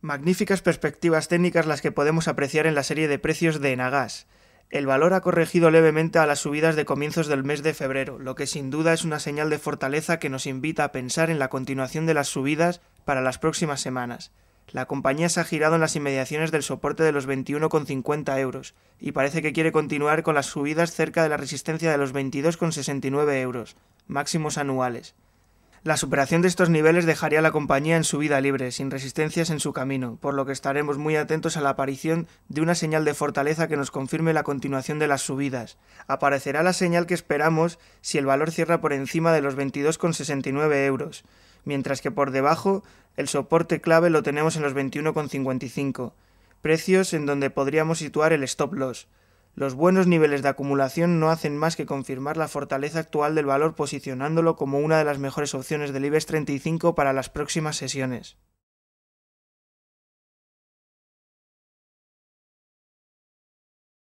Magníficas perspectivas técnicas las que podemos apreciar en la serie de precios de Enagás. El valor ha corregido levemente a las subidas de comienzos del mes de febrero, lo que sin duda es una señal de fortaleza que nos invita a pensar en la continuación de las subidas para las próximas semanas. La compañía se ha girado en las inmediaciones del soporte de los 21,50 euros y parece que quiere continuar con las subidas cerca de la resistencia de los 22,69 euros, máximos anuales. La superación de estos niveles dejaría a la compañía en su vida libre, sin resistencias en su camino, por lo que estaremos muy atentos a la aparición de una señal de fortaleza que nos confirme la continuación de las subidas. Aparecerá la señal que esperamos si el valor cierra por encima de los 22,69 euros, mientras que por debajo el soporte clave lo tenemos en los 21,55, precios en donde podríamos situar el stop loss. Los buenos niveles de acumulación no hacen más que confirmar la fortaleza actual del valor posicionándolo como una de las mejores opciones del IBEX 35 para las próximas sesiones.